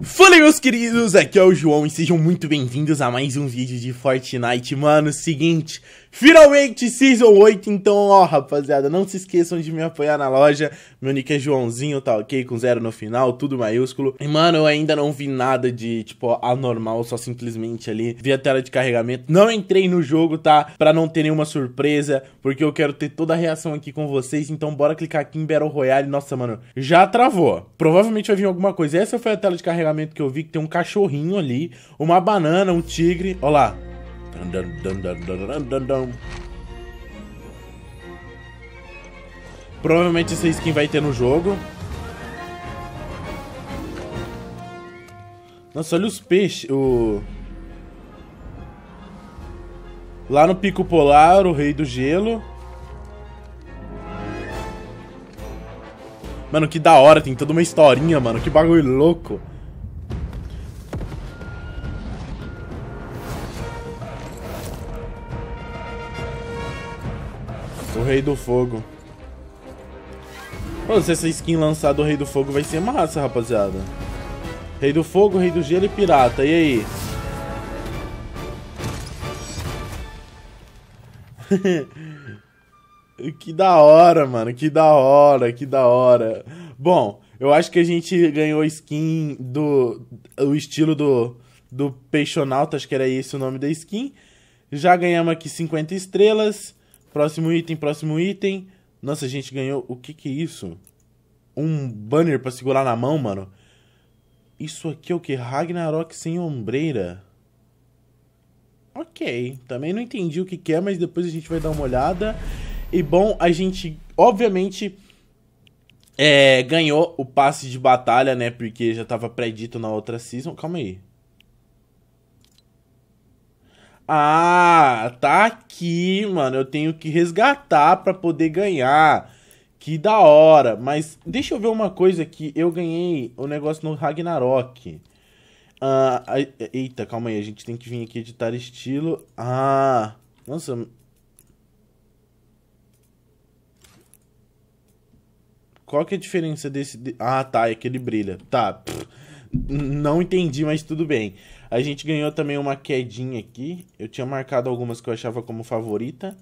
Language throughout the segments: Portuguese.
Fala meus queridos, aqui é o João e sejam muito bem-vindos a mais um vídeo de Fortnite. Mano, seguinte, Finalmente, Season 8, então, ó, rapaziada, não se esqueçam de me apoiar na loja. Meu nick é Joãozinho, tá ok? Com zero no final, tudo maiúsculo. E, mano, eu ainda não vi nada de, tipo, anormal, só simplesmente ali vi a tela de carregamento. Não entrei no jogo, tá? Pra não ter nenhuma surpresa, porque eu quero ter toda a reação aqui com vocês. Então, bora clicar aqui em Battle Royale. Nossa, mano, já travou. Provavelmente vai vir alguma coisa. Essa foi a tela de carregamento que eu vi, que tem um cachorrinho ali, uma banana, um tigre. Ó lá, Provavelmente essa skin vai ter no jogo. Nossa, olha os peixes. O... Lá no Pico Polar, o Rei do Gelo. Mano, que da hora, tem toda uma historinha, mano. Que bagulho louco. Rei do Fogo. Mano, se essa skin lançar do Rei do Fogo vai ser massa, rapaziada. Rei do Fogo, Rei do Gelo e Pirata. E aí? que da hora, mano. Que da hora, que da hora. Bom, eu acho que a gente ganhou skin do... O estilo do... Do Peixonauta, acho que era esse o nome da skin. Já ganhamos aqui 50 estrelas. Próximo item, próximo item. Nossa, a gente ganhou. O que que é isso? Um banner pra segurar na mão, mano. Isso aqui é o que? Ragnarok sem ombreira. Ok. Também não entendi o que que é, mas depois a gente vai dar uma olhada. E bom, a gente, obviamente, é, ganhou o passe de batalha, né? Porque já tava predito na outra season. Calma aí. Ah, tá aqui, mano. Eu tenho que resgatar para poder ganhar. Que da hora. Mas deixa eu ver uma coisa aqui. Eu ganhei o um negócio no Ragnarok. Ah, eita, calma aí. A gente tem que vir aqui editar estilo. Ah, nossa. Qual que é a diferença desse... Ah, tá. É que ele brilha. Tá. Pff, não entendi, mas tudo bem. A gente ganhou também uma quedinha aqui. Eu tinha marcado algumas que eu achava como favorita.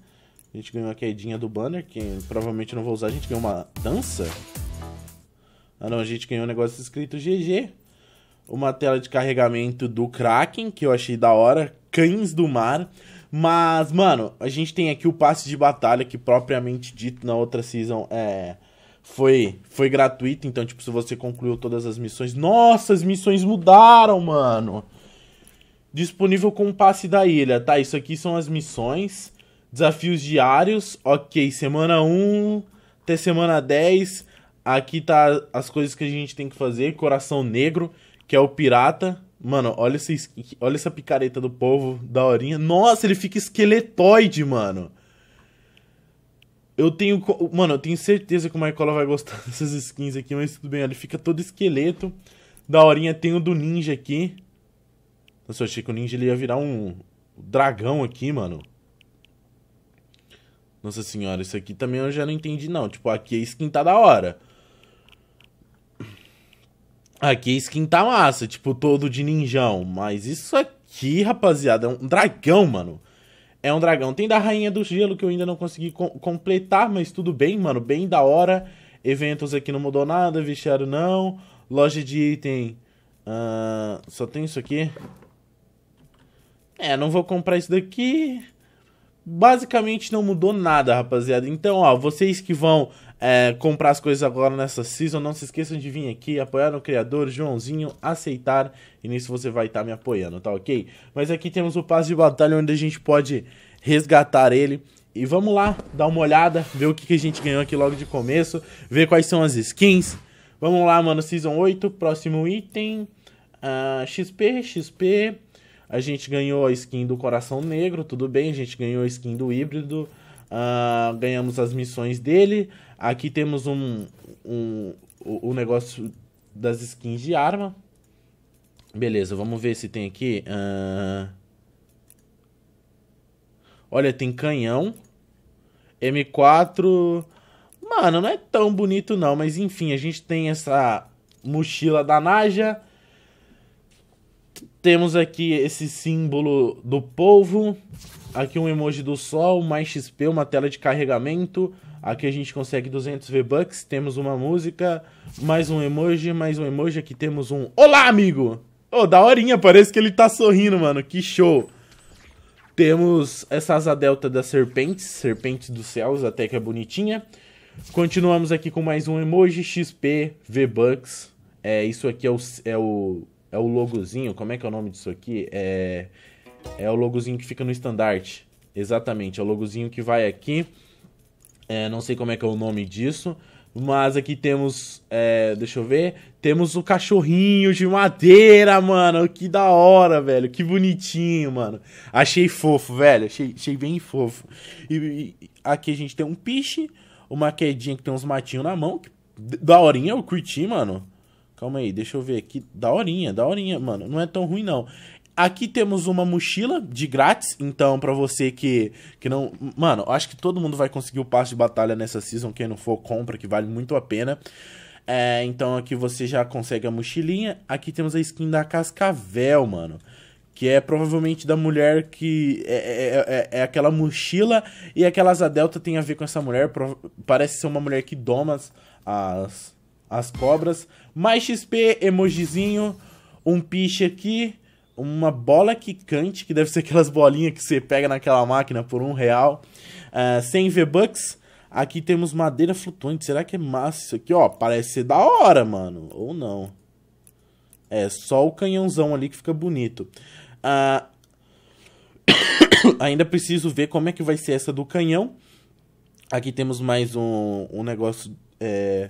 A gente ganhou a quedinha do banner, que provavelmente eu não vou usar. A gente ganhou uma dança. Ah não, a gente ganhou um negócio escrito GG. Uma tela de carregamento do Kraken, que eu achei da hora. Cães do Mar. Mas, mano, a gente tem aqui o passe de batalha, que propriamente dito na outra season é foi, foi gratuito, então, tipo, se você concluiu todas as missões. Nossa, as missões mudaram, mano! disponível com o passe da ilha. Tá, isso aqui são as missões, desafios diários, ok, semana 1 até semana 10. Aqui tá as coisas que a gente tem que fazer, coração negro, que é o pirata. Mano, olha, esse, olha essa picareta do povo, da horinha. Nossa, ele fica esqueletoide, mano. Eu tenho. Mano, eu tenho certeza que o Michael vai gostar dessas skins aqui, mas tudo bem, ele fica todo esqueleto. Da horinha tem o do ninja aqui. Nossa, eu achei que o ninja ele ia virar um dragão aqui, mano. Nossa senhora, isso aqui também eu já não entendi, não. Tipo, aqui é tá da hora. Aqui é tá massa, tipo, todo de ninjão. Mas isso aqui, rapaziada, é um dragão, mano. É um dragão. Tem da Rainha do Gelo, que eu ainda não consegui co completar, mas tudo bem, mano. Bem da hora. Eventos aqui não mudou nada, vestiário não. Loja de item... Uh, só tem isso aqui. É, não vou comprar isso daqui. Basicamente não mudou nada, rapaziada. Então, ó, vocês que vão é, comprar as coisas agora nessa season, não se esqueçam de vir aqui, apoiar o criador, Joãozinho, aceitar. E nisso você vai estar tá me apoiando, tá ok? Mas aqui temos o passe de batalha onde a gente pode resgatar ele. E vamos lá, dar uma olhada, ver o que, que a gente ganhou aqui logo de começo, ver quais são as skins. Vamos lá, mano, Season 8, próximo item, uh, ah, XP, XP, a gente ganhou a skin do Coração Negro, tudo bem. A gente ganhou a skin do Híbrido. Uh, ganhamos as missões dele. Aqui temos um, um, o um negócio das skins de arma. Beleza, vamos ver se tem aqui. Uh... Olha, tem canhão. M4. Mano, não é tão bonito não, mas enfim, a gente tem essa mochila da Naja. Temos aqui esse símbolo do polvo, aqui um emoji do sol, mais XP, uma tela de carregamento. Aqui a gente consegue 200 V-Bucks, temos uma música, mais um emoji, mais um emoji. Aqui temos um Olá, amigo! Ô, oh, daorinha, parece que ele tá sorrindo, mano, que show! Temos essa asa delta das serpentes, serpentes dos céus, até que é bonitinha. Continuamos aqui com mais um emoji, XP, V-Bucks. É, isso aqui é o, é o é o logozinho, como é que é o nome disso aqui? É, é o logozinho que fica no estandarte. Exatamente, é o logozinho que vai aqui. É, não sei como é que é o nome disso. Mas aqui temos, é, deixa eu ver, temos o cachorrinho de madeira, mano. Que da hora, velho. Que bonitinho, mano. Achei fofo, velho. Achei, achei bem fofo. E, e aqui a gente tem um piche, uma quedinha que tem uns matinhos na mão. Que, da horinha, eu curti, mano. Calma aí, deixa eu ver aqui. Daorinha, daorinha, mano. Não é tão ruim, não. Aqui temos uma mochila de grátis, então para você que, que não... Mano, acho que todo mundo vai conseguir o passo de batalha nessa season, quem não for compra, que vale muito a pena. É, então aqui você já consegue a mochilinha. Aqui temos a skin da Cascavel, mano. Que é provavelmente da mulher que. É, é, é, é, é aquela mochila e aquelas a Delta tem a ver com essa mulher. Parece ser uma mulher que doma as as cobras. Mais XP, emojizinho, um piche aqui, uma bola quicante, que deve ser aquelas bolinhas que você pega naquela máquina por um real. Uh, ah, 100 V-Bucks. Aqui temos madeira flutuante. Será que é massa isso aqui? Ó, parece ser da hora, mano. Ou não. É, só o canhãozão ali que fica bonito. Ah, ainda preciso ver como é que vai ser essa do canhão. Aqui temos mais um, um negócio... É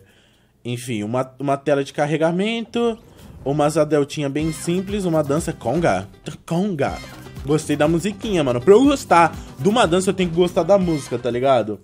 enfim, uma, uma tela de carregamento, uma Zadeltinha bem simples, uma dança conga. Conga. Gostei da musiquinha, mano. Pra eu gostar de uma dança, eu tenho que gostar da música, tá ligado?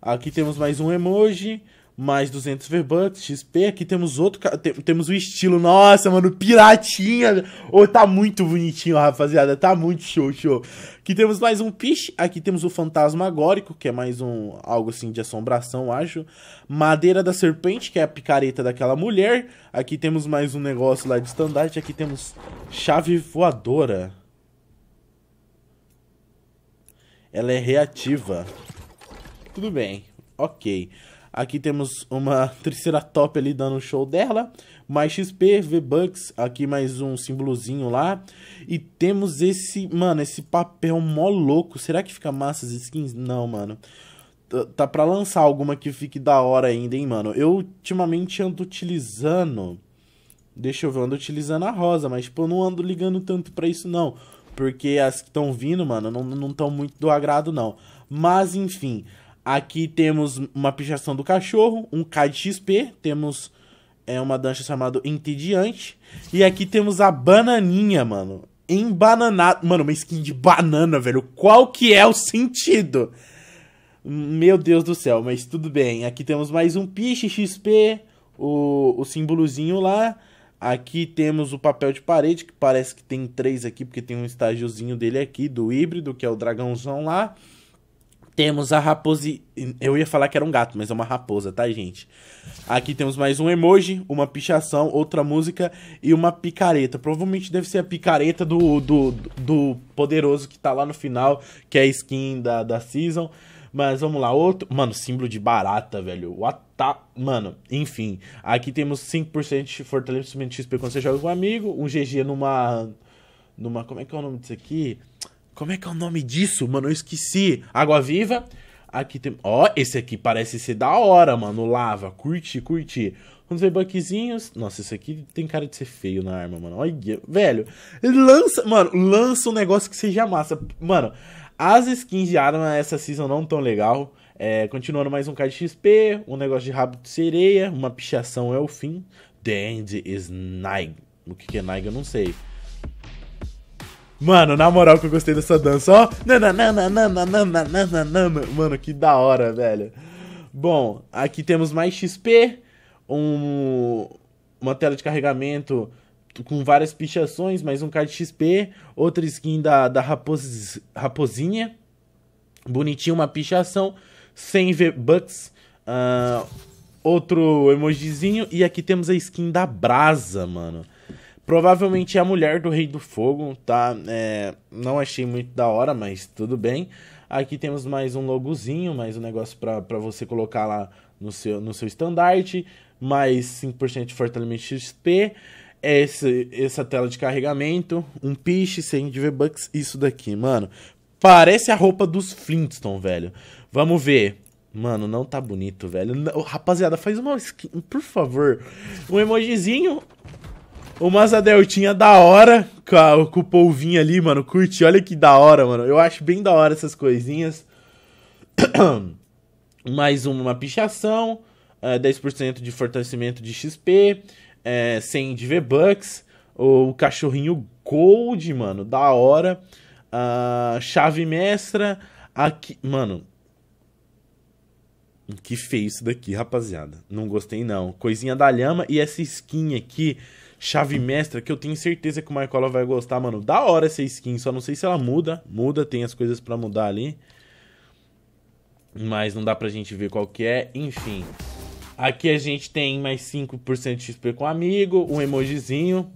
Aqui temos mais um emoji mais 200 v XP. Aqui temos outro, temos o estilo. Nossa, mano, piratinha. Oh, tá muito bonitinho, rapaziada. Tá muito show, show. Aqui temos mais um Pish. Aqui temos o Fantasmagórico, que é mais um, algo assim de assombração, acho. Madeira da Serpente, que é a picareta daquela mulher. Aqui temos mais um negócio lá de estandarte. Aqui temos Chave Voadora. Ela é reativa. Tudo bem, ok. Aqui temos uma top ali dando um show dela. Mais XP, V-Bucks, aqui mais um símbolozinho lá. E temos esse, mano, esse papel mó louco. Será que fica massa as skins? Não, mano. T tá pra lançar alguma que fique da hora ainda, hein, mano. Eu ultimamente ando utilizando... Deixa eu ver, eu ando utilizando a rosa, mas, tipo, eu não ando ligando tanto pra isso, não. Porque as que estão vindo, mano, não estão muito do agrado, não. Mas, enfim... Aqui temos uma pichação do cachorro, um K de XP, temos é, uma dança chamada Entediante. E aqui temos a bananinha, mano. Embananado. Mano, uma skin de banana, velho. Qual que é o sentido? Meu Deus do céu, mas tudo bem. Aqui temos mais um piche XP, o, o símbolozinho lá. Aqui temos o papel de parede, que parece que tem três aqui, porque tem um estágiozinho dele aqui, do híbrido, que é o dragãozão lá. Temos a raposa. Eu ia falar que era um gato, mas é uma raposa, tá, gente? Aqui temos mais um emoji, uma pichação, outra música e uma picareta. Provavelmente deve ser a picareta do, do, do poderoso que tá lá no final, que é a skin da, da season. Mas vamos lá, outro. Mano, símbolo de barata, velho. What the... Mano, enfim. Aqui temos 5% de fortalecimento de XP quando você joga com um amigo. Um GG numa. Numa. Como é que é o nome disso aqui? Como é que é o nome disso? Mano, eu esqueci. Água Viva. Aqui tem. Ó, oh, esse aqui parece ser da hora, mano. Lava. Curti, curti. Vamos ver buckzinhos Nossa, esse aqui tem cara de ser feio na arma, mano. Olha, velho. Lança, mano, lança um negócio que seja massa. Mano, as skins de arma nessa season não tão legal. É, continuando mais um card XP, um negócio de rabo de sereia, uma pichação é o fim. The end is nigh. O que, que é nigh eu não sei. Mano, na moral que eu gostei dessa dança, ó. Mano, que da hora, velho. Bom, aqui temos mais XP, um, uma tela de carregamento com várias pichações, mais um card XP, outra skin da, da rapoz, raposinha, bonitinho, uma pichação, 100 V-Bucks, uh, outro emojizinho, e aqui temos a skin da brasa, mano. Provavelmente é a mulher do Rei do Fogo, tá? É, não achei muito da hora, mas tudo bem. Aqui temos mais um logozinho, mais um negócio para você colocar lá no seu, no seu estandarte. Mais 5% de fortalecimento XP. Essa, essa tela de carregamento. Um piche, 100 de V-Bucks. Isso daqui, mano. Parece a roupa dos Flintstone, velho. Vamos ver. Mano, não tá bonito, velho. rapaziada, faz uma skin, por favor. Um emojizinho umas adeltinhas da hora com, a, com o polvinho ali, mano. Curti, olha que da hora, mano. Eu acho bem da hora essas coisinhas. Mais uma pichação, é, eh, 10% de fortalecimento de XP, é, 100 de V-Bucks, o cachorrinho Gold, mano, da hora. Ah, chave mestra, aqui, mano, que feio isso daqui, rapaziada. Não gostei, não. Coisinha da lhama e essa skin aqui chave mestra que eu tenho certeza que o Marcola vai gostar, mano. Da hora essa skin, só não sei se ela muda. Muda, tem as coisas para mudar ali. Mas não dá pra gente ver qual que é. Enfim. Aqui a gente tem mais 5% de XP com amigo, um emojizinho,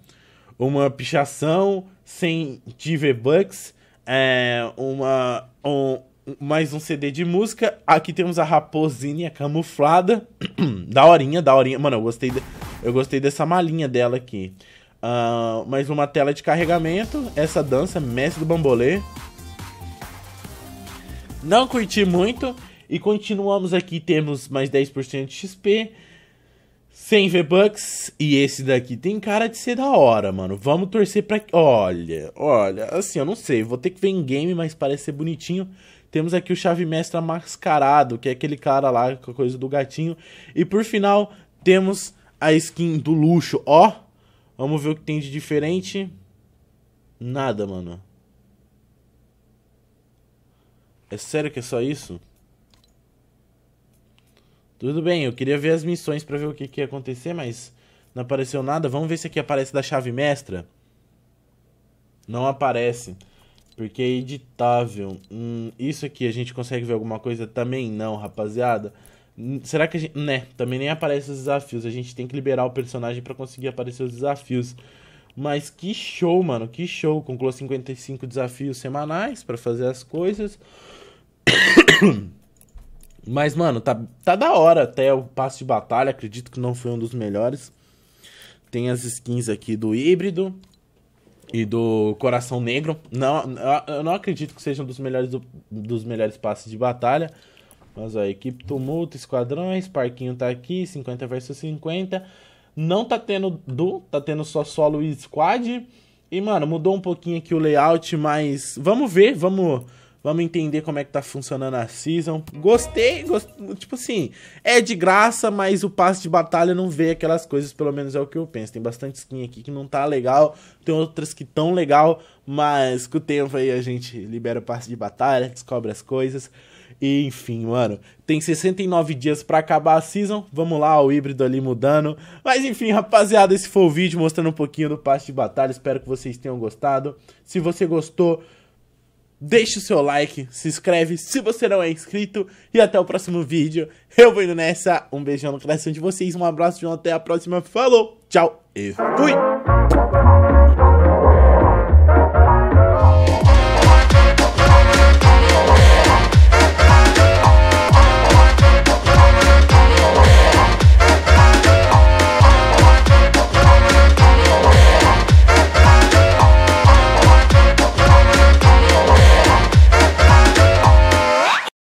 uma pichação, 100 TV bucks é, uma, um, mais um CD de música. Aqui temos a raposinha camuflada. daorinha, daorinha. Mano, eu gostei. De... Eu gostei dessa malinha dela aqui. Uh, mais uma tela de carregamento. Essa dança, mestre do bambolê. Não curti muito. E continuamos aqui, temos mais 10% de XP. 100 V-Bucks. E esse daqui tem cara de ser da hora, mano. Vamos torcer pra... Olha, olha. Assim, eu não sei. Vou ter que ver em game, mas parece ser bonitinho. Temos aqui o Chave Mestra Mascarado, que é aquele cara lá com a coisa do gatinho. E por final, temos a skin do luxo, ó. Vamos ver o que tem de diferente. Nada, mano. É sério que é só isso? Tudo bem, eu queria ver as missões pra ver o que, que ia acontecer, mas não apareceu nada. Vamos ver se aqui aparece da chave mestra. Não aparece. Porque é editável. Hum, isso aqui a gente consegue ver alguma coisa? Também não, rapaziada. Será que a gente. Né, também nem aparece os desafios. A gente tem que liberar o personagem para conseguir aparecer os desafios. Mas que show, mano, que show. concluiu 55 desafios semanais para fazer as coisas. Mas, mano, tá, tá da hora até o passo de batalha. Acredito que não foi um dos melhores. Tem as skins aqui do híbrido e do coração negro. Não, eu não acredito que sejam um dos melhores, do, dos melhores passes de batalha. Mas ó, a equipe tumulto, esquadrões, Parquinho tá aqui, 50 versus 50. Não tá tendo duo, tá tendo só solo e squad. E, mano, mudou um pouquinho aqui o layout, mas vamos ver, vamos, vamos entender como é que tá funcionando a season. Gostei, gost... tipo assim, é de graça, mas o passe de batalha não vê aquelas coisas, pelo menos é o que eu penso. Tem bastante skin aqui que não tá legal, tem outras que tão legal, mas com o tempo aí a gente libera o passe de batalha, descobre as coisas enfim, mano, tem 69 dias para acabar a season. Vamos lá, o híbrido ali mudando. Mas enfim, rapaziada, esse foi o vídeo mostrando um pouquinho do passe de batalha. Espero que vocês tenham gostado. Se você gostou, deixe o seu like, se inscreve se você não é inscrito. E até o próximo vídeo. Eu vou indo nessa. Um beijão no coração de vocês, um abraço e até a próxima. Falou, tchau e fui!